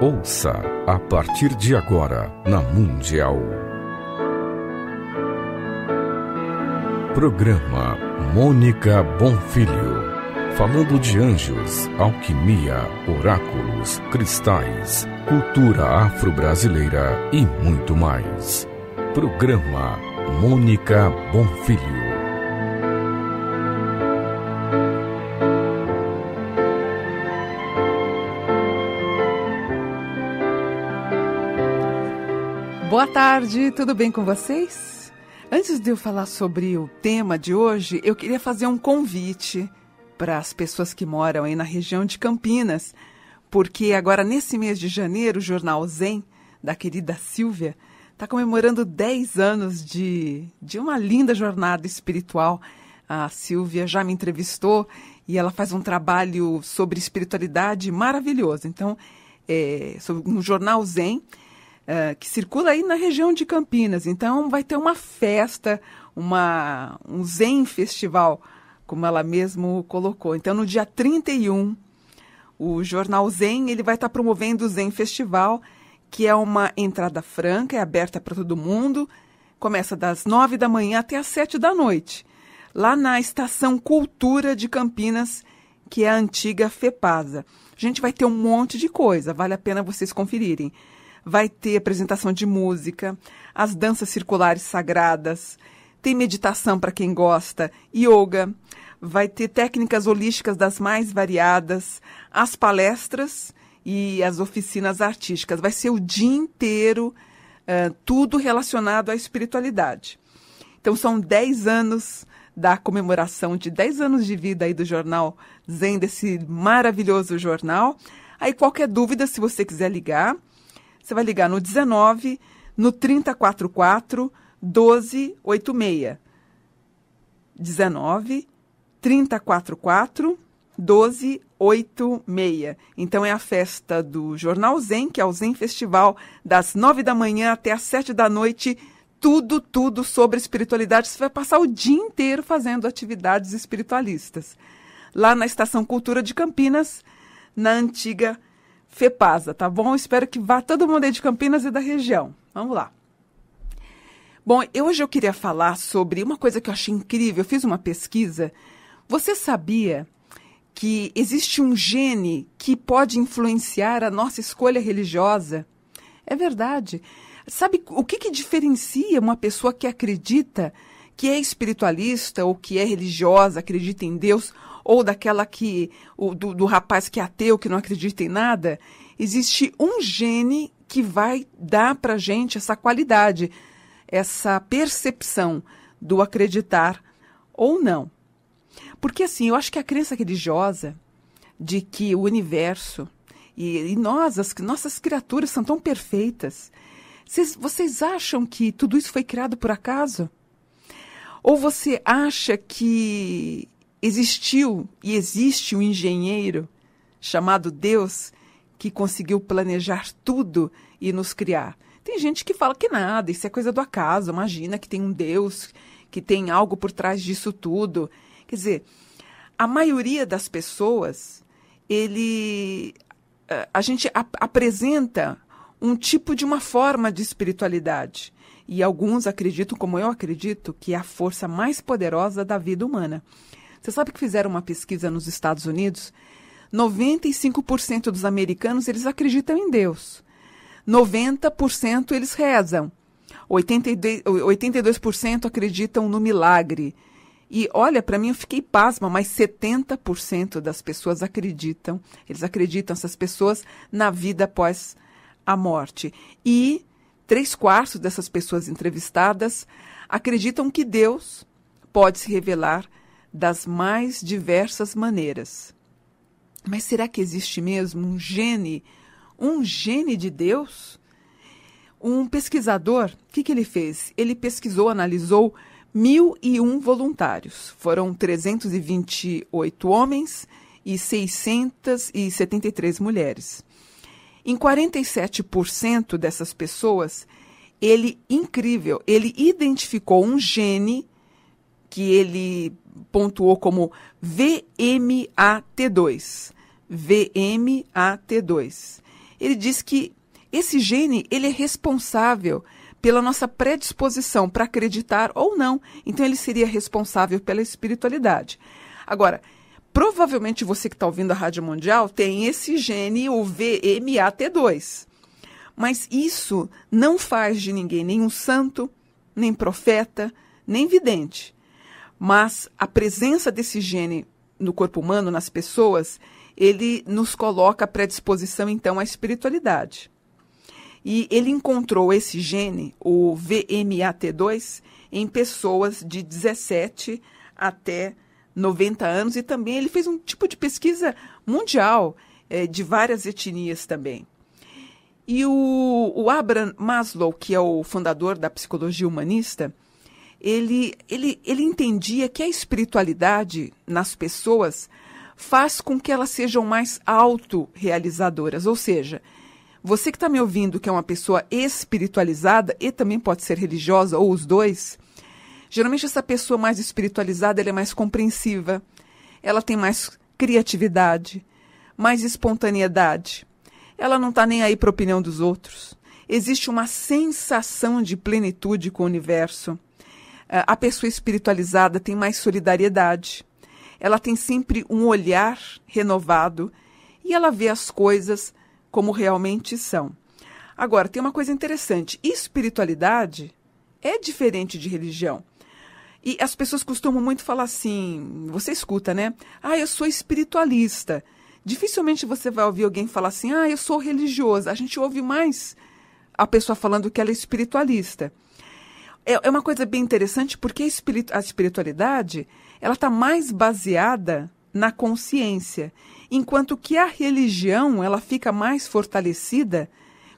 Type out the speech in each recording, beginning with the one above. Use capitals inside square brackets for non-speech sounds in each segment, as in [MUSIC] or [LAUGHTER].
Ouça a partir de agora na Mundial. Programa Mônica Bonfilho. Falando de anjos, alquimia, oráculos, cristais, cultura afro-brasileira e muito mais. Programa Mônica Bonfilho. Boa tarde, tudo bem com vocês? Antes de eu falar sobre o tema de hoje, eu queria fazer um convite para as pessoas que moram aí na região de Campinas, porque agora nesse mês de janeiro, o jornal Zen, da querida Silvia, está comemorando 10 anos de, de uma linda jornada espiritual. A Silvia já me entrevistou e ela faz um trabalho sobre espiritualidade maravilhoso. Então, é, sobre, no jornal Zen, é, que circula aí na região de Campinas. Então vai ter uma festa, uma, um Zen Festival, como ela mesmo colocou. Então no dia 31, o jornal Zen ele vai estar tá promovendo o Zen Festival, que é uma entrada franca, é aberta para todo mundo. Começa das 9 da manhã até as 7 da noite, lá na Estação Cultura de Campinas, que é a antiga FEPASA. A gente vai ter um monte de coisa, vale a pena vocês conferirem vai ter apresentação de música, as danças circulares sagradas, tem meditação para quem gosta, yoga, vai ter técnicas holísticas das mais variadas, as palestras e as oficinas artísticas. Vai ser o dia inteiro uh, tudo relacionado à espiritualidade. Então são 10 anos da comemoração de 10 anos de vida aí do jornal Zen, desse maravilhoso jornal. Aí qualquer dúvida, se você quiser ligar, você vai ligar no 19 no 3044 1286. 19 344 1286. Então é a festa do Jornal Zen, que é o Zen Festival, das 9 da manhã até as 7 da noite. Tudo, tudo sobre espiritualidade. Você vai passar o dia inteiro fazendo atividades espiritualistas. Lá na Estação Cultura de Campinas, na antiga FEPASA, tá bom? Espero que vá todo mundo aí de Campinas e da região. Vamos lá. Bom, hoje eu queria falar sobre uma coisa que eu achei incrível. Eu fiz uma pesquisa. Você sabia que existe um gene que pode influenciar a nossa escolha religiosa? É verdade. Sabe o que, que diferencia uma pessoa que acredita que é espiritualista ou que é religiosa, acredita em Deus, ou daquela que. O, do, do rapaz que é ateu, que não acredita em nada, existe um gene que vai dar para gente essa qualidade, essa percepção do acreditar ou não. Porque assim, eu acho que a crença religiosa de que o universo e, e nós, as nossas criaturas são tão perfeitas. Cês, vocês acham que tudo isso foi criado por acaso? Ou você acha que existiu e existe um engenheiro chamado Deus que conseguiu planejar tudo e nos criar? Tem gente que fala que nada, isso é coisa do acaso, imagina que tem um Deus, que tem algo por trás disso tudo. Quer dizer, a maioria das pessoas, ele eh, a gente ap apresenta um tipo de uma forma de espiritualidade e alguns acreditam, como eu acredito, que é a força mais poderosa da vida humana. Você sabe que fizeram uma pesquisa nos Estados Unidos? 95% dos americanos eles acreditam em Deus. 90% eles rezam. 82%, 82 acreditam no milagre. E olha, para mim eu fiquei pasma, mas 70% das pessoas acreditam, eles acreditam, essas pessoas, na vida após a morte. E Três quartos dessas pessoas entrevistadas acreditam que Deus pode se revelar das mais diversas maneiras. Mas será que existe mesmo um gene, um gene de Deus? Um pesquisador, o que, que ele fez? Ele pesquisou, analisou 1.001 voluntários. Foram 328 homens e 673 mulheres. Em 47% dessas pessoas, ele incrível, ele identificou um gene que ele pontuou como VMAT2. VMAT2. Ele diz que esse gene ele é responsável pela nossa predisposição para acreditar ou não. Então ele seria responsável pela espiritualidade. Agora, provavelmente você que está ouvindo a Rádio Mundial tem esse gene, o VMAT2. Mas isso não faz de ninguém nenhum santo, nem profeta, nem vidente. Mas a presença desse gene no corpo humano, nas pessoas, ele nos coloca à predisposição, então, à espiritualidade. E ele encontrou esse gene, o VMAT2, em pessoas de 17 até 90 anos e também ele fez um tipo de pesquisa mundial é, de várias etnias também. E o, o Abraham Maslow, que é o fundador da psicologia humanista, ele, ele, ele entendia que a espiritualidade nas pessoas faz com que elas sejam mais autorrealizadoras. Ou seja, você que está me ouvindo, que é uma pessoa espiritualizada e também pode ser religiosa, ou os dois, Geralmente essa pessoa mais espiritualizada, ela é mais compreensiva, ela tem mais criatividade, mais espontaneidade. Ela não está nem aí para a opinião dos outros. Existe uma sensação de plenitude com o universo. É, a pessoa espiritualizada tem mais solidariedade. Ela tem sempre um olhar renovado e ela vê as coisas como realmente são. Agora, tem uma coisa interessante: espiritualidade é diferente de religião. E as pessoas costumam muito falar assim, você escuta, né? Ah, eu sou espiritualista. Dificilmente você vai ouvir alguém falar assim, ah, eu sou religiosa. A gente ouve mais a pessoa falando que ela é espiritualista. É, é uma coisa bem interessante porque a espiritualidade ela está mais baseada na consciência, enquanto que a religião ela fica mais fortalecida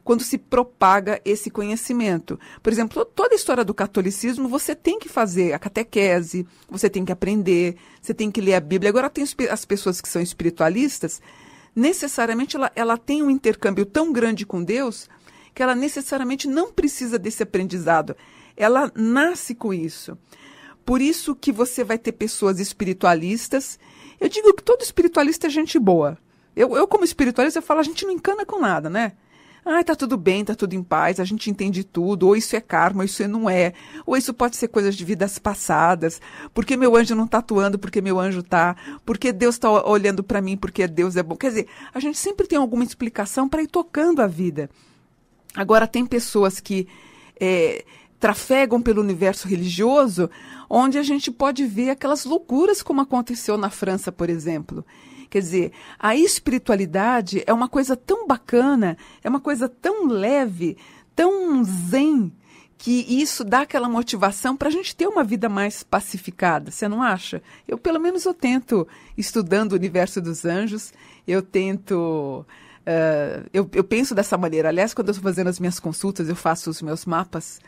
quando se propaga esse conhecimento. Por exemplo, toda a história do catolicismo, você tem que fazer a catequese, você tem que aprender, você tem que ler a Bíblia. Agora, tem as pessoas que são espiritualistas, necessariamente ela, ela tem um intercâmbio tão grande com Deus que ela necessariamente não precisa desse aprendizado. Ela nasce com isso. Por isso que você vai ter pessoas espiritualistas. Eu digo que todo espiritualista é gente boa. Eu, eu como espiritualista, eu falo, a gente não encana com nada, né? ah, tá tudo bem, tá tudo em paz, a gente entende tudo, ou isso é karma, ou isso não é, ou isso pode ser coisas de vidas passadas, porque meu anjo não tá atuando, porque meu anjo tá, porque Deus tá olhando para mim, porque Deus é bom. Quer dizer, a gente sempre tem alguma explicação para ir tocando a vida. Agora, tem pessoas que é, trafegam pelo universo religioso, onde a gente pode ver aquelas loucuras como aconteceu na França, por exemplo. Quer dizer, a espiritualidade é uma coisa tão bacana, é uma coisa tão leve, tão zen, que isso dá aquela motivação para a gente ter uma vida mais pacificada, você não acha? Eu, pelo menos, eu tento, estudando o universo dos anjos, eu tento. Uh, eu, eu penso dessa maneira. Aliás, quando eu estou fazendo as minhas consultas, eu faço os meus mapas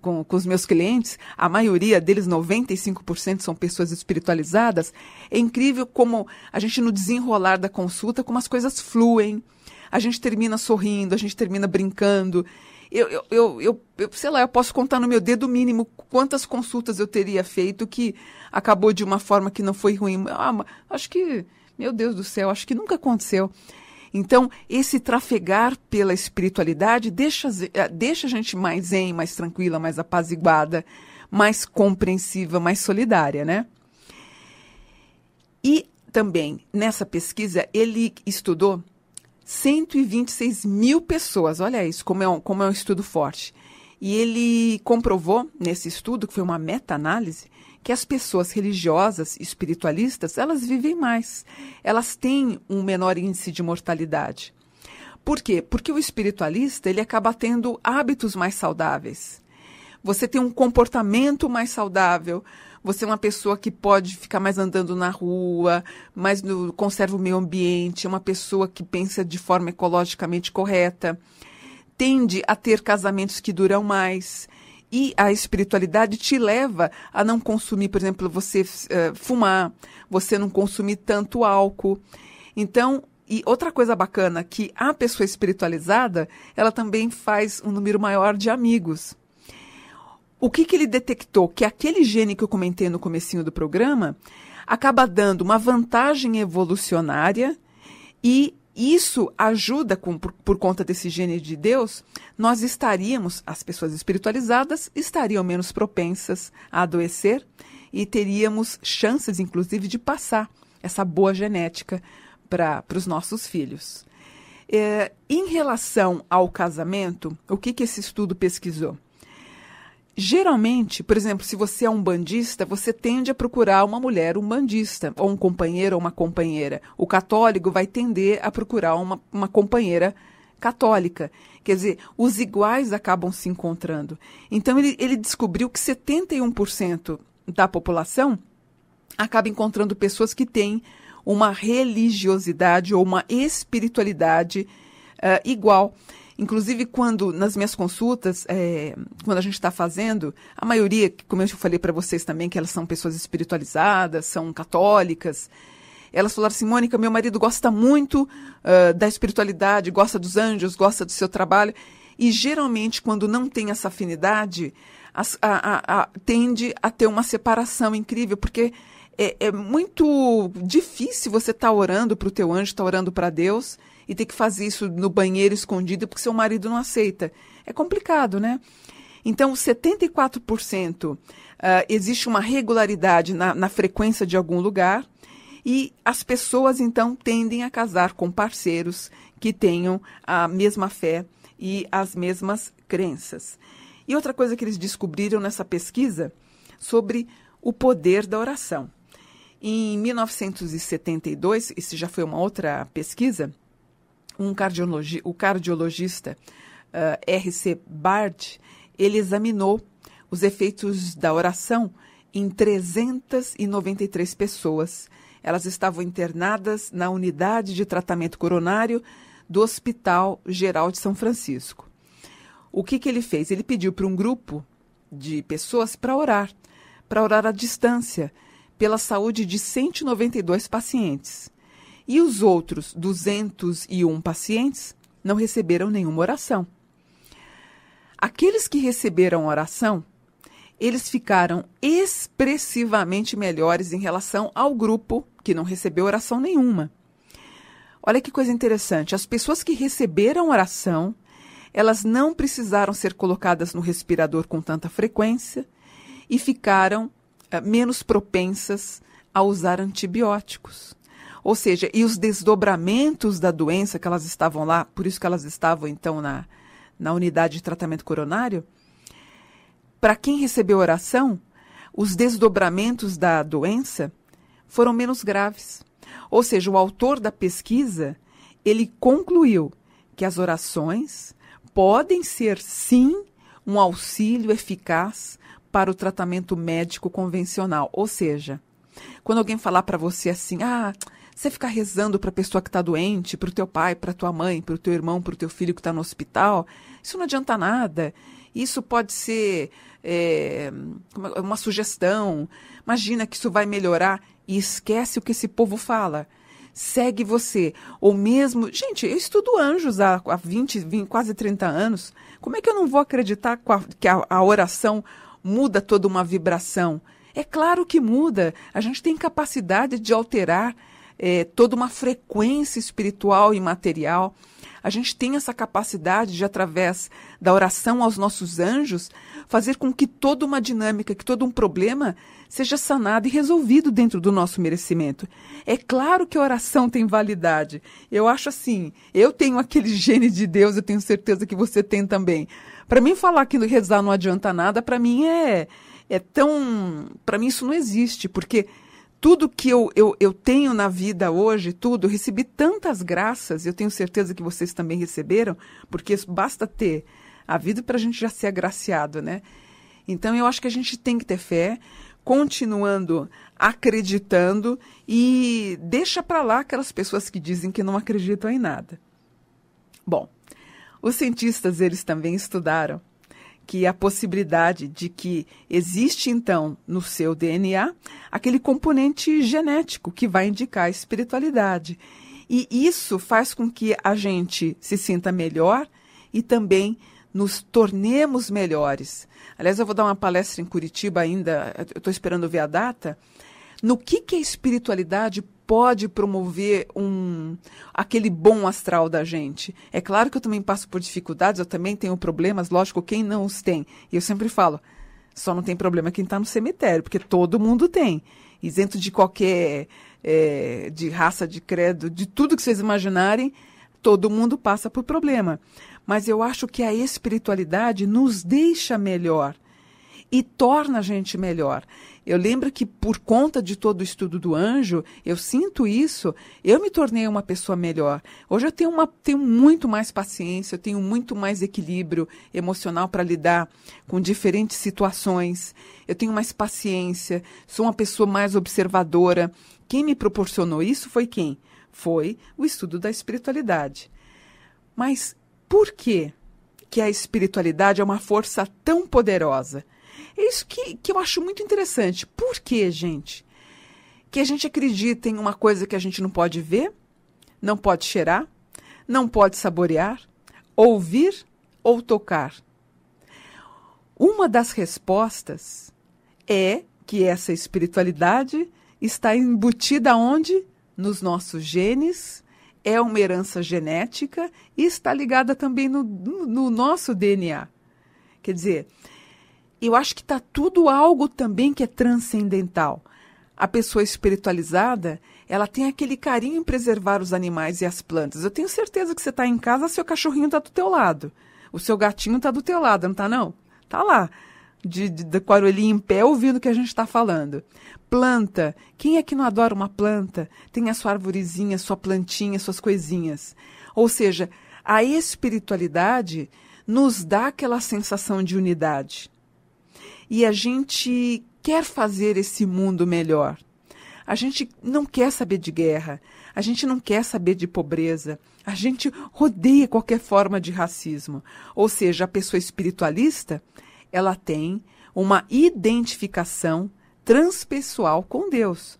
com, com os meus clientes, a maioria deles, 95%, são pessoas espiritualizadas. É incrível como a gente, no desenrolar da consulta, como as coisas fluem. A gente termina sorrindo, a gente termina brincando. Eu, eu, eu, eu, eu sei lá, eu posso contar no meu dedo mínimo quantas consultas eu teria feito que acabou de uma forma que não foi ruim. Ah, acho que, meu Deus do céu, acho que nunca aconteceu. Então, esse trafegar pela espiritualidade deixa, eh, deixa a gente mais em, mais tranquila, mais apaziguada, mais compreensiva, mais solidária, né? E também, nessa pesquisa, ele estudou 126 mil pessoas. Olha isso, como é um, como é um estudo forte. E ele comprovou, nesse estudo, que foi uma meta-análise, que as pessoas religiosas, espiritualistas, elas vivem mais. Elas têm um menor índice de mortalidade. Por quê? Porque o espiritualista, ele acaba tendo hábitos mais saudáveis. Você tem um comportamento mais saudável, você é uma pessoa que pode ficar mais andando na rua, mais no, conserva o meio ambiente, é uma pessoa que pensa de forma ecologicamente correta, tende a ter casamentos que duram mais, e a espiritualidade te leva a não consumir, por exemplo, você uh, fumar, você não consumir tanto álcool. Então, e outra coisa bacana, que a pessoa espiritualizada, ela também faz um número maior de amigos. O que, que ele detectou? Que aquele gene que eu comentei no comecinho do programa acaba dando uma vantagem evolucionária e isso ajuda, com, por, por, conta desse gênero de Deus, nós estaríamos, as pessoas espiritualizadas estariam menos propensas a adoecer e teríamos chances, inclusive, de passar essa boa genética para os nossos filhos. É, em relação ao casamento, o que, que esse estudo pesquisou? Geralmente, por exemplo, se você é um bandista, você tende a procurar uma mulher um bandista, ou um companheiro ou uma companheira. O católico vai tender a procurar uma, uma companheira católica. Quer dizer, os iguais acabam se encontrando. Então, ele, ele descobriu que 71% da população acaba encontrando pessoas que têm uma religiosidade ou uma espiritualidade uh, igual. Inclusive, quando nas minhas consultas, é, quando a gente está fazendo, a maioria, como eu falei para vocês também, que elas são pessoas espiritualizadas, são católicas, elas falaram assim: Mônica, meu marido gosta muito uh, da espiritualidade, gosta dos anjos, gosta do seu trabalho. E geralmente, quando não tem essa afinidade, a, a, a, tende a ter uma separação incrível, porque é, é muito difícil você estar tá orando para o teu anjo, estar tá orando para Deus e ter que fazer isso no banheiro escondido porque seu marido não aceita. É complicado, né? Então, 74% uh, ah, existe uma regularidade na, na frequência de algum lugar e as pessoas então tendem a casar com parceiros que tenham a mesma fé e as mesmas crenças. E outra coisa que eles descobriram nessa pesquisa sobre o poder da oração. Em 1972, isso já foi uma outra pesquisa, um cardiologi o cardiologista uh, eh, R.C. Bard, ele examinou os efeitos da oração em 393 pessoas. Elas estavam internadas na unidade de tratamento coronário do Hospital Geral de São Francisco. O que, que ele fez? Ele pediu para um grupo de pessoas para orar, para orar à distância, pela saúde de 192 pacientes. E os outros 201 pacientes não receberam nenhuma oração. Aqueles que receberam oração, eles ficaram expressivamente melhores em relação ao grupo que não recebeu oração nenhuma. Olha que coisa interessante, as pessoas que receberam oração, elas não precisaram ser colocadas no respirador com tanta frequência e ficaram eh, menos propensas a usar antibióticos. Ou seja, e os desdobramentos da doença que elas estavam lá, por isso que elas estavam então na, na unidade de tratamento coronário, para quem recebeu oração, os desdobramentos da doença foram menos graves. Ou seja, o autor da pesquisa, ele concluiu que as orações podem ser sim um auxílio eficaz para o tratamento médico convencional. Ou seja, quando alguém falar para você assim, ah, você ficar rezando para a pessoa que está doente, para o teu pai, para a tua mãe, para o teu irmão, para o teu filho que está no hospital, isso não adianta nada. Isso pode ser é, é, uma sugestão. Imagina que isso vai melhorar e esquece o que esse povo fala. Segue você. Ou mesmo. Gente, eu estudo anjos há, há 20, 20, quase 30 anos. Como é que eu não vou acreditar que a, a oração muda toda uma vibração? É claro que muda. A gente tem capacidade de alterar é, toda uma frequência espiritual e material. A gente tem essa capacidade de, através da oração aos nossos anjos, fazer com que toda uma dinâmica, que todo um problema seja sanado e resolvido dentro do nosso merecimento. É claro que a oração tem validade. Eu acho assim, eu tenho aquele [LAUGHS] gene de Deus, eu tenho certeza que você tem também. Para mim, falar que rezar não adianta nada, para mim é, é tão. Para mim, isso não existe, porque tudo que eu, eu, eu tenho na vida hoje, tudo, recebi tantas graças, eu tenho certeza que vocês também receberam, porque basta ter a vida para a gente já ser agraciado, né? Então eu acho que a gente tem que ter fé, continuando acreditando e deixa para lá aquelas pessoas que dizem que não acreditam em nada. Bom, os cientistas eles também estudaram que a possibilidade de que existe então no seu DNA aquele componente genético que vai indicar a espiritualidade. E isso faz com que a gente se sinta melhor e também nos tornemos melhores. Aliás, eu vou dar uma palestra em Curitiba ainda, estou esperando ver a data, no que, que a espiritualidade pode promover um aquele bom astral da gente. É claro que eu também passo por dificuldades, eu também tenho problemas, lógico, quem não os tem? E eu sempre falo, só não tem problema quem está no cemitério, porque todo mundo tem. Isento de qualquer é, de raça, de credo, de tudo que vocês imaginarem, todo mundo passa por problema. Mas eu acho que a espiritualidade nos deixa melhor e torna a gente melhor. Eu lembro que, por conta de todo o estudo do anjo, eu sinto isso, eu me tornei uma pessoa melhor. Hoje eu tenho, uma, tenho muito mais paciência, eu tenho muito mais equilíbrio emocional para lidar com diferentes situações, eu tenho mais paciência, sou uma pessoa mais observadora. Quem me proporcionou isso foi quem? Foi o estudo da espiritualidade. Mas por que? que a espiritualidade é uma força tão poderosa? É isso que, que eu acho muito interessante. Por que, gente? Que a gente acredita em uma coisa que a gente não pode ver, não pode cheirar, não pode saborear, ouvir ou tocar. Uma das respostas é que essa espiritualidade está embutida onde? Nos nossos genes, é uma herança genética e está ligada também no, no, no nosso DNA. Quer dizer, eu acho que está tudo algo também que é transcendental. A pessoa espiritualizada, ela tem aquele carinho em preservar os animais e as plantas. Eu tenho certeza que você está em casa, seu cachorrinho está do teu lado. O seu gatinho está do teu lado, não está não? Está lá, de, de, de, com a orelhinha em pé, ouvindo o que a gente está falando. Planta. Quem é que não adora uma planta? Tem a sua arvorezinha, sua plantinha, suas coisinhas. Ou seja, a espiritualidade nos dá aquela sensação de unidade e a gente quer fazer esse mundo melhor. A gente não quer saber de guerra, a gente não quer saber de pobreza, a gente rodeia qualquer forma de racismo. Ou seja, a pessoa espiritualista, ela tem uma identificação transpessoal com Deus.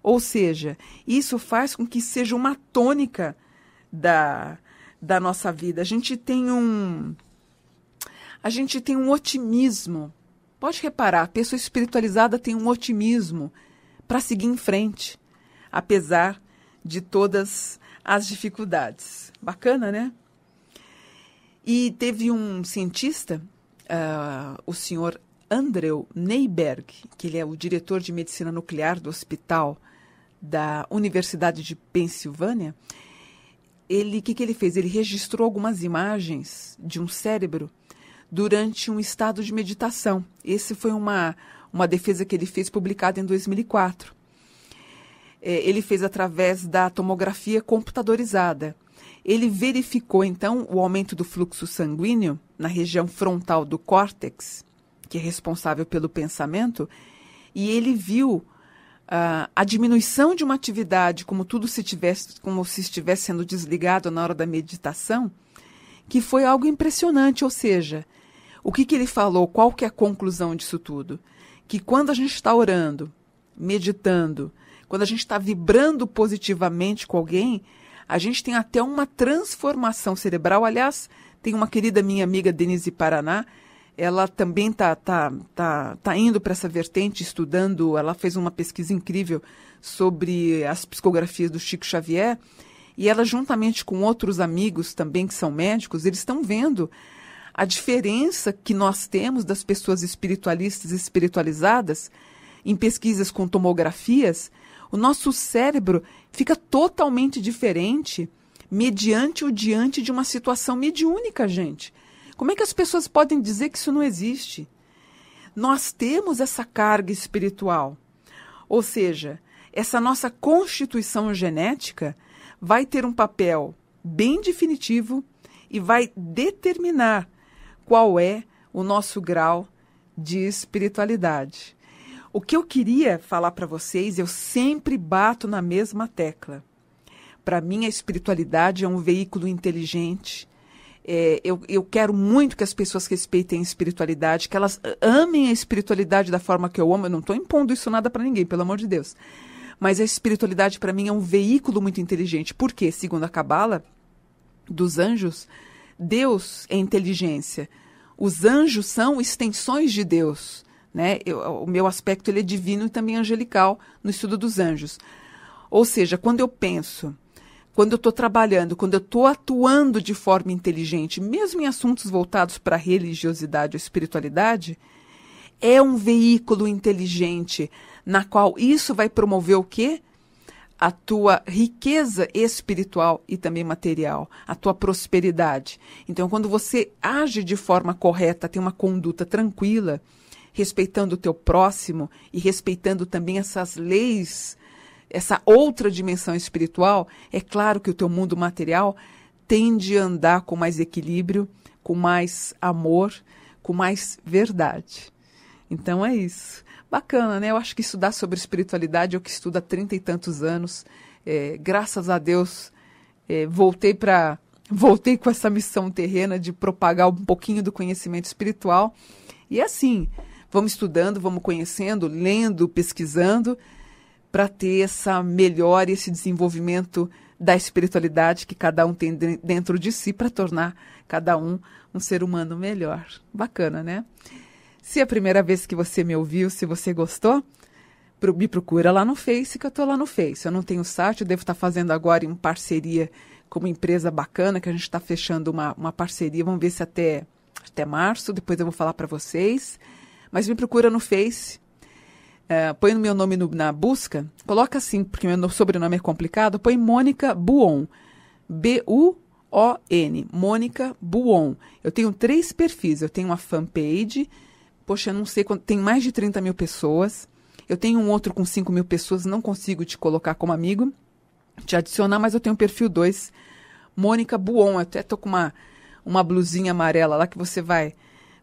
Ou seja, isso faz com que seja uma tônica da, da nossa vida. A gente tem um a gente tem um otimismo Pode reparar, a pessoa espiritualizada tem um otimismo para seguir em frente, apesar de todas as dificuldades. Bacana, né? E teve um cientista, uh, o senhor Andrew Neiberg, que ele é o diretor de medicina nuclear do hospital da Universidade de Pensilvânia. Ele, o que, que ele fez? Ele registrou algumas imagens de um cérebro durante um estado de meditação. Esse foi uma, uma defesa que ele fez publicada em 2004. É, ele fez através da tomografia computadorizada. Ele verificou então o aumento do fluxo sanguíneo na região frontal do córtex, que é responsável pelo pensamento, e ele viu Uh, a diminuição de uma atividade, como tudo se tivesse, como se estivesse sendo desligado na hora da meditação, que foi algo impressionante, ou seja, o que, que ele falou? Qual que é a conclusão disso tudo? Que quando a gente está orando, meditando, quando a gente está vibrando positivamente com alguém, a gente tem até uma transformação cerebral. Aliás, tem uma querida minha amiga Denise Paraná, ela também está tá, tá, tá indo para essa vertente, estudando. Ela fez uma pesquisa incrível sobre as psicografias do Chico Xavier. E ela, juntamente com outros amigos também que são médicos, eles estão vendo a diferença que nós temos das pessoas espiritualistas e espiritualizadas em pesquisas com tomografias, o nosso cérebro fica totalmente diferente mediante ou diante de uma situação mediúnica, gente. Como é que as pessoas podem dizer que isso não existe? Nós temos essa carga espiritual. Ou seja, essa nossa constituição genética vai ter um papel bem definitivo e vai determinar qual é o nosso grau de espiritualidade. O que eu queria falar para vocês, eu sempre bato na mesma tecla. Para mim, a espiritualidade é um veículo inteligente. É, eu, eu quero muito que as pessoas respeitem a espiritualidade, que elas amem a espiritualidade da forma que eu amo. Eu não estou impondo isso nada para ninguém, pelo amor de Deus. Mas a espiritualidade, para mim, é um veículo muito inteligente. Porque, segundo a Cabala, dos anjos, Deus é inteligência. Os anjos são extensões de Deus. Né? Eu, o meu aspecto ele é divino e também angelical no estudo dos anjos. Ou seja, quando eu penso, quando eu estou trabalhando, quando eu estou atuando de forma inteligente, mesmo em assuntos voltados para a religiosidade ou espiritualidade, é um veículo inteligente na qual isso vai promover o quê? a tua riqueza espiritual e também material, a tua prosperidade. Então, quando você age de forma correta, tem uma conduta tranquila, respeitando o teu próximo e respeitando também essas leis, essa outra dimensão espiritual, é claro que o teu mundo material tende a andar com mais equilíbrio, com mais amor, com mais verdade. Então é isso. Bacana, né? Eu acho que estudar sobre espiritualidade, eu que estudo há trinta e tantos anos, é, graças a Deus, é, voltei para voltei com essa missão terrena de propagar um pouquinho do conhecimento espiritual. E assim, vamos estudando, vamos conhecendo, lendo, pesquisando, para ter essa melhora e esse desenvolvimento da espiritualidade que cada um tem dentro de si para tornar cada um um ser humano melhor. Bacana, né? Se é a primeira vez que você me ouviu, se você gostou, me procura lá no Face, que eu estou lá no Face. Eu não tenho site, eu devo estar tá fazendo agora em parceria com uma empresa bacana, que a gente está fechando uma, uma parceria, vamos ver se até, até março, depois eu vou falar para vocês. Mas me procura no Face, é, põe o meu nome no, na busca, coloca assim, porque meu sobrenome é complicado, põe Mônica Buon, B-U-O-N, Mônica Buon. Eu tenho três perfis, eu tenho uma fanpage, poxa, eu não sei, tem mais de 30 mil pessoas. Eu tenho um outro com 5 mil pessoas, não consigo te colocar como amigo, te adicionar, mas eu tenho um perfil 2, Mônica Buon. Eu até tô com uma, uma blusinha amarela lá que você vai,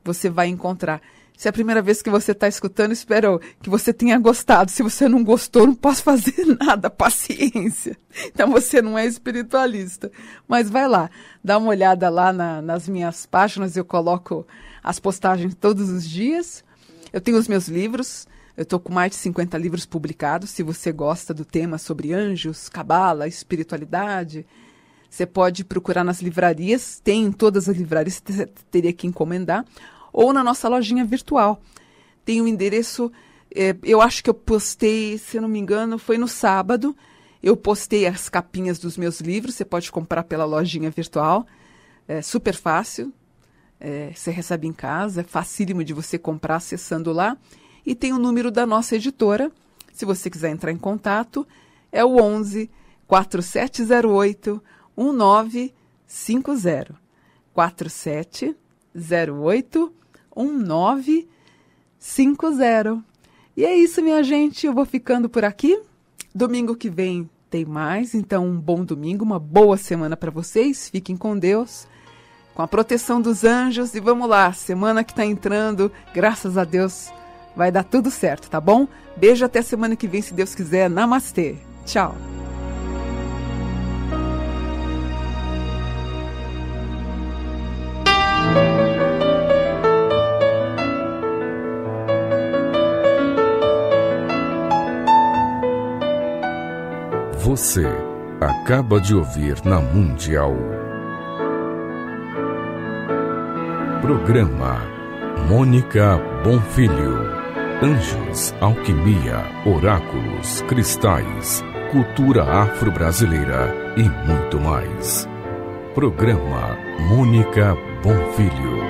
você vai encontrar. Se é a primeira vez que você está escutando, espero que você tenha gostado. Se você não gostou, não posso fazer [LAUGHS] nada, paciência. Então você não é espiritualista. Mas vai lá, dá uma olhada lá na, nas minhas páginas, eu coloco as postagens todos os dias. Eu tenho os meus livros. Eu estou com mais de 50 livros publicados. Se você gosta do tema sobre anjos, cabala, espiritualidade, você pode procurar nas livrarias. Tem em todas as livrarias, teria que encomendar. Ou na nossa lojinha virtual. Tem o um endereço. É, eu acho que eu postei, se eu não me engano, foi no sábado. Eu postei as capinhas dos meus livros. Você pode comprar pela lojinha virtual. É super fácil é, você recebe em casa, é facílimo de você comprar acessando lá. E tem o número da nossa editora, se você quiser entrar em contato, é o 11 4708 1950. 4708 1950. E é isso, minha gente. Eu vou ficando por aqui. Domingo que vem tem mais. Então, um bom domingo, uma boa semana para vocês. Fiquem com Deus com a proteção dos anjos e vamos lá, semana que está entrando, graças a Deus, vai dar tudo certo, tá bom? Beijo até semana que vem, se Deus quiser. Namastê. Tchau. Você acaba de ouvir na Mundial Programa Mônica Bonfilho. Anjos, alquimia, oráculos, cristais, cultura afro-brasileira e muito mais. Programa Mônica Bonfilho.